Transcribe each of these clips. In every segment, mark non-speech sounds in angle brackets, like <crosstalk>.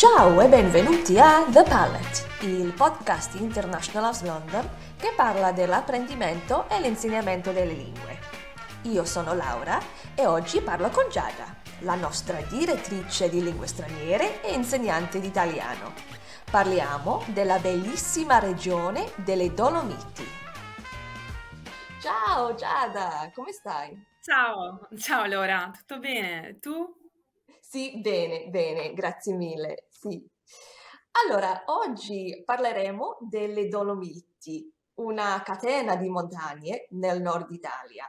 Ciao e benvenuti a The Palette, il podcast International of London che parla dell'apprendimento e l'insegnamento delle lingue. Io sono Laura e oggi parlo con Giada, la nostra direttrice di lingue straniere e insegnante di italiano. Parliamo della bellissima regione delle Dolomiti. Ciao Giada, come stai? Ciao, ciao Laura, tutto bene? Tu? Sì, bene, bene, grazie mille. Sì. Allora, oggi parleremo delle Dolomiti, una catena di montagne nel nord Italia.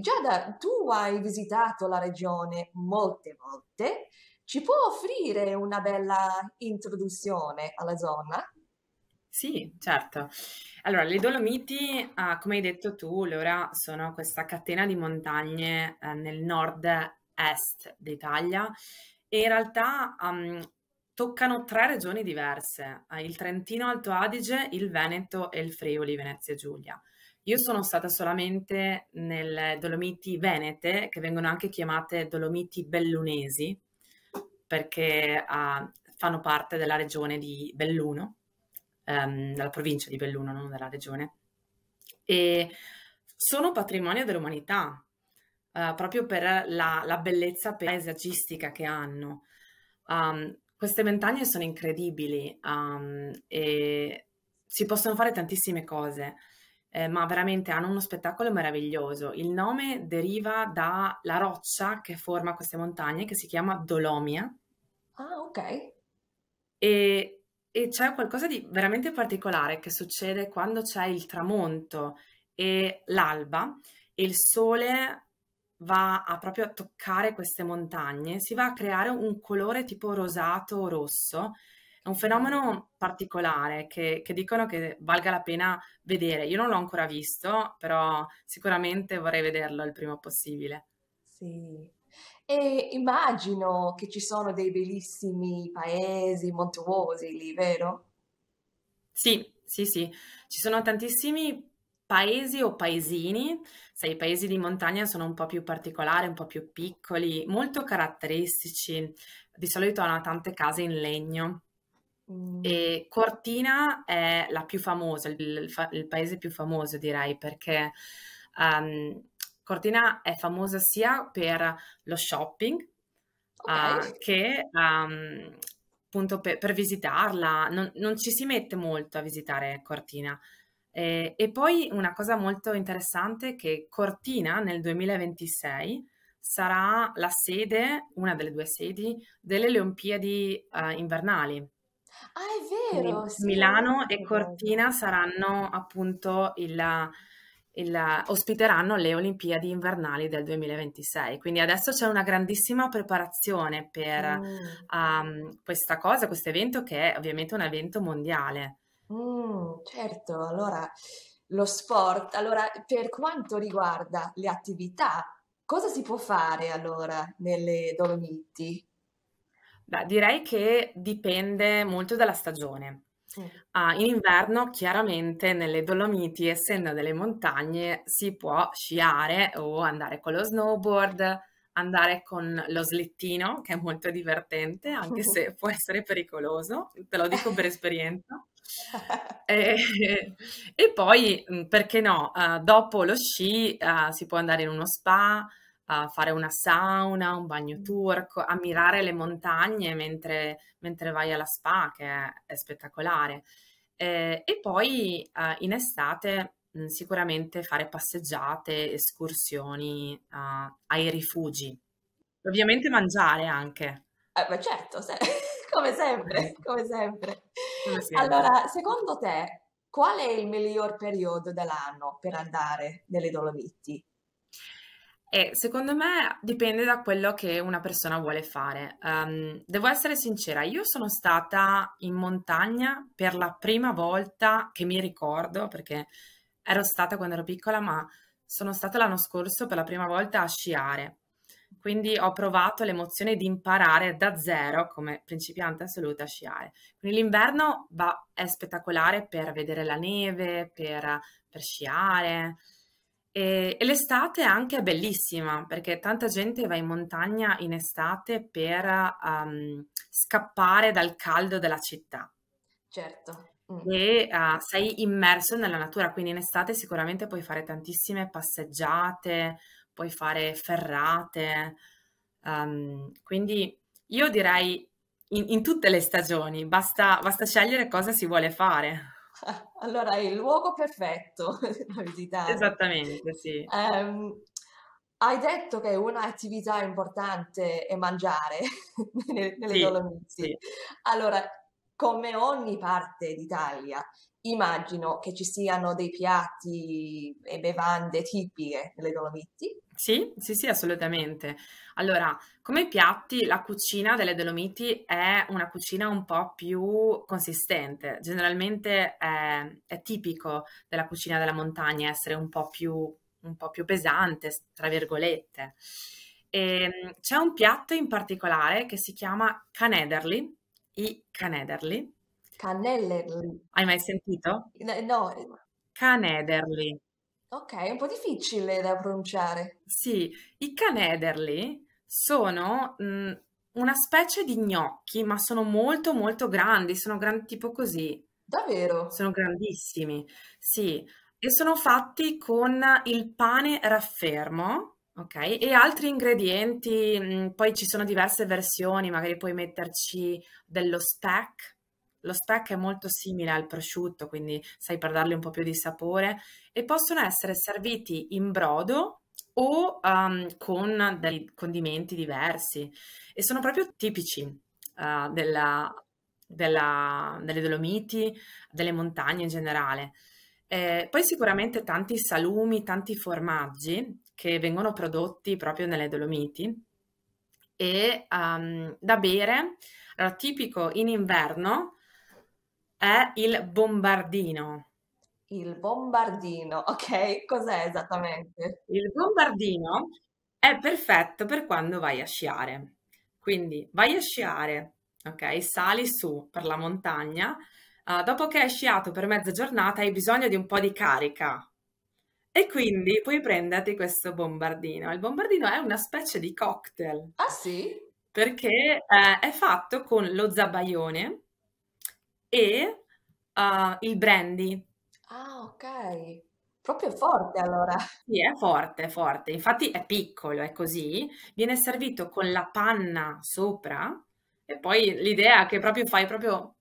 Giada, tu hai visitato la regione molte volte, ci può offrire una bella introduzione alla zona? Sì, certo. Allora, le Dolomiti, uh, ah, come hai detto tu, Laura, sono questa catena di montagne uh, nel nord-est d'Italia e in realtà um, toccano tre regioni diverse, il Trentino Alto Adige, il Veneto e il Friuli Venezia Giulia. Io sono stata solamente nelle Dolomiti Venete, che vengono anche chiamate Dolomiti Bellunesi, perché uh, fanno parte della regione di Belluno, um, della provincia di Belluno, non della regione. E sono patrimonio dell'umanità, uh, proprio per la, la bellezza paesaggistica che hanno. Um, queste montagne sono incredibili um, e si possono fare tantissime cose, eh, ma veramente hanno uno spettacolo meraviglioso. Il nome deriva dalla roccia che forma queste montagne che si chiama Dolomia. Ah, ok. E, e c'è qualcosa di veramente particolare che succede quando c'è il tramonto e l'alba e il sole va a proprio a toccare queste montagne, si va a creare un colore tipo rosato o rosso. È un fenomeno particolare che, che dicono che valga la pena vedere. Io non l'ho ancora visto, però sicuramente vorrei vederlo il prima possibile. Sì, e immagino che ci sono dei bellissimi paesi montuosi lì, vero? Sì, sì, sì, ci sono tantissimi paesi o paesini, sai, i paesi di montagna sono un po' più particolari, un po' più piccoli, molto caratteristici. Di solito hanno tante case in legno. Mm. E Cortina è la più famosa, il, il, il paese più famoso direi, perché um, Cortina è famosa sia per lo shopping okay. uh, che um, appunto per, per visitarla. Non, non ci si mette molto a visitare Cortina eh, e poi una cosa molto interessante è che Cortina nel 2026 sarà la sede, una delle due sedi, delle Olimpiadi uh, invernali. Ah, è vero! Sì, Milano e Cortina saranno appunto il, il, ospiteranno le Olimpiadi invernali del 2026. Quindi adesso c'è una grandissima preparazione per mm. um, questa cosa, questo evento che è ovviamente un evento mondiale. Mh, mm, certo, allora lo sport allora per quanto riguarda le attività, cosa si può fare allora nelle Dolomiti? Beh, direi che dipende molto dalla stagione. Mh. Mm. Ah, in inverno chiaramente nelle Dolomiti, essendo delle montagne, si può sciare o andare con lo snowboard andare con lo slittino, che è molto divertente, anche se può essere pericoloso, te lo dico per esperienza. <laughs> e, eh, e, poi, mm, perché no, uh, dopo lo sci uh, si può andare in uno spa, uh, fare una sauna, un bagno mm. turco, ammirare le montagne mentre, mentre vai alla spa, che è, è spettacolare. E, e poi in estate sicuramente fare passeggiate, escursioni uh, ai rifugi. Ovviamente mangiare anche. Eh, beh, certo, se... <laughs> come sempre, come sempre. Come Allora, secondo te, qual è il miglior periodo dell'anno per andare nelle Dolomiti? E eh, secondo me dipende da quello che una persona vuole fare. Um, devo essere sincera, io sono stata in montagna per la prima volta che mi ricordo, perché ero stata quando ero piccola, ma sono stata l'anno scorso per la prima volta a sciare. Quindi ho provato l'emozione di imparare da zero, come principiante assoluta, a sciare. Quindi l'inverno va, è spettacolare per vedere la neve, per, per sciare. E, e, l'estate anche è bellissima perché tanta gente va in montagna in estate per um, scappare dal caldo della città. Certo. Mm. e uh, sei immerso nella natura, quindi in estate sicuramente puoi fare tantissime passeggiate, puoi fare ferrate, um, quindi io direi in, in, tutte le stagioni, basta, basta scegliere cosa si vuole fare. <laughs> Allora è il luogo perfetto <laughs> da visitare. Esattamente, sì. Um, hai detto che un'attività importante è mangiare <laughs> nelle, sì, Dolomiti. Sì. Allora, come ogni parte d'Italia, immagino che ci siano dei piatti e bevande tipiche delle Dolomiti. Sì, sì, sì, assolutamente. Allora, come piatti, la cucina delle Dolomiti è una cucina un po' più consistente. Generalmente è, è tipico della cucina della montagna essere un po' più, un po più pesante, tra virgolette. E ehm, c'è un piatto in particolare che si chiama canederli, i canederli. Canellerli. Hai mai sentito? No, no. Canederli. Ok, è un po' difficile da pronunciare. Sì, i canederli sono mh, mhmm, una specie di gnocchi, ma sono molto molto grandi, sono grandi tipo così. Davvero? Sono grandissimi, sì. E sono fatti con il pane raffermo, Ok, e altri ingredienti, mm, poi ci sono diverse versioni, magari puoi metterci dello speck. Lo speck è molto simile al prosciutto, quindi sai per dargli un po' più di sapore e possono essere serviti in brodo o um, con dei condimenti diversi e sono proprio tipici uh, della, della, delle Dolomiti, delle montagne in generale. Eh, poi sicuramente tanti salumi, tanti formaggi che vengono prodotti proprio nelle Dolomiti e um, da bere, allora, tipico in inverno è il bombardino. Il bombardino, ok, cos'è esattamente? Il bombardino è perfetto per quando vai a sciare. Quindi vai a sciare, ok? Sali su per la montagna. Uh, dopo che hai sciato per mezza giornata hai bisogno di un po' di carica, e quindi puoi prenderti questo bombardino. Il bombardino è una specie di cocktail. Ah sì? Perché eh, è fatto con lo zabaione e uh, il brandy. Ah, ok. Proprio forte allora. Sì, è forte, è forte. Infatti è piccolo, è così. Viene servito con la panna sopra e poi l'idea è che proprio fai proprio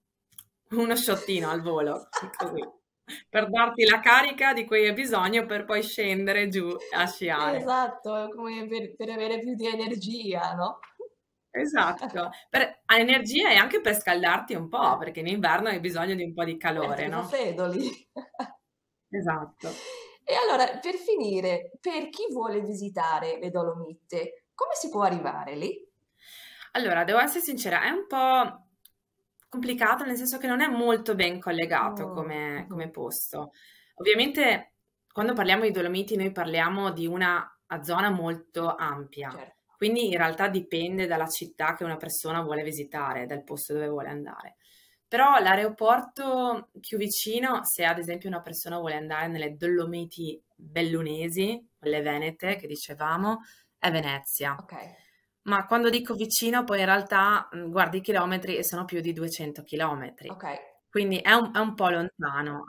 uno sciottino al volo. Così per darti la carica di cui hai bisogno per poi scendere giù a sciare. Esatto, come per, per avere più di energia, no? Esatto, per energia e anche per scaldarti un po', perché in inverno hai bisogno di un po' di calore, no? Fredoli. esatto. E allora, per finire, per chi vuole visitare le Dolomite, come si può arrivare lì? Allora, devo essere sincera, è un po' complicato nel senso che non è molto ben collegato oh. come, come posto. Ovviamente quando parliamo di Dolomiti noi parliamo di una zona molto ampia, certo. quindi in realtà dipende dalla città che una persona vuole visitare, dal posto dove vuole andare. Però l'aeroporto più vicino, se ad esempio una persona vuole andare nelle Dolomiti bellunesi, quelle venete che dicevamo, è Venezia. Okay. Ma quando dico vicino, poi in realtà mm, guardi i chilometri e sono più di 200 chilometri. Ok. Quindi è un, è un po' lontano,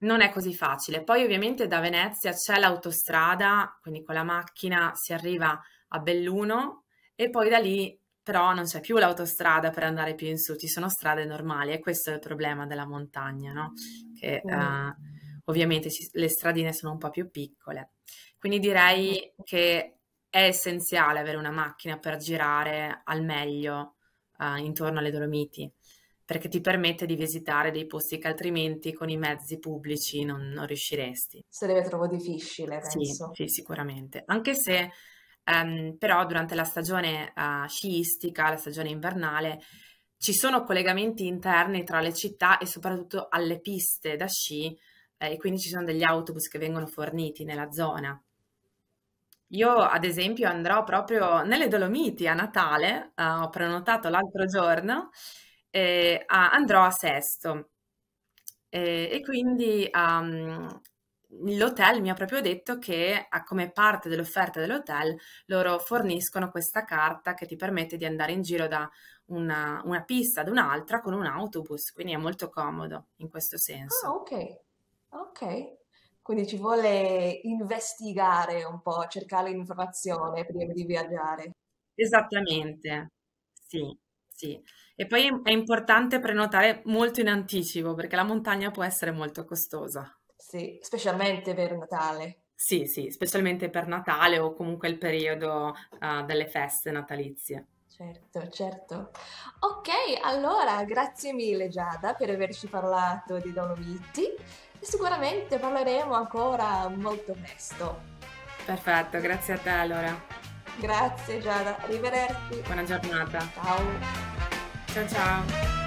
non è così facile. Poi ovviamente da Venezia c'è l'autostrada, quindi con la macchina si arriva a Belluno e poi da lì però non c'è più l'autostrada per andare più in su, ci sono strade normali e questo è il problema della montagna, no? Che mm. eh, ovviamente ci, le stradine sono un po' più piccole. Quindi direi mm. che è essenziale avere una macchina per girare al meglio uh, intorno alle Dolomiti, perché ti permette di visitare dei posti che altrimenti con i mezzi pubblici non, non riusciresti. Sarebbe troppo difficile, penso. Sì, sì sicuramente. Anche se um, però durante la stagione uh, sciistica, la stagione invernale, ci sono collegamenti interni tra le città e soprattutto alle piste da sci eh, e quindi ci sono degli autobus che vengono forniti nella zona io ad esempio andrò proprio nelle Dolomiti a Natale, eh, ho prenotato l'altro giorno, eh, a- andrò a Sesto Eh, e quindi ehm, l'hotel mi ha proprio detto che ah, come parte dell'offerta dell'hotel loro forniscono questa carta che ti permette di andare in giro da una, una pista ad un'altra con un autobus, quindi è molto comodo in questo ah, senso. Ah, ok, ok quindi ci vuole investigare un po', cercare l'informazione prima di viaggiare. Esattamente, sì, sì. E poi è importante prenotare molto in anticipo perché la montagna può essere molto costosa. Sì, specialmente per Natale. Sì, sì, specialmente per Natale o comunque il periodo uh, delle feste natalizie. Certo, certo. Ok, allora grazie mille Giada per averci parlato di Dolomiti sicuramente parleremo ancora molto presto. Perfetto, grazie a te allora. Grazie Giada, arrivederci. Buona giornata. Ciao. Ciao ciao.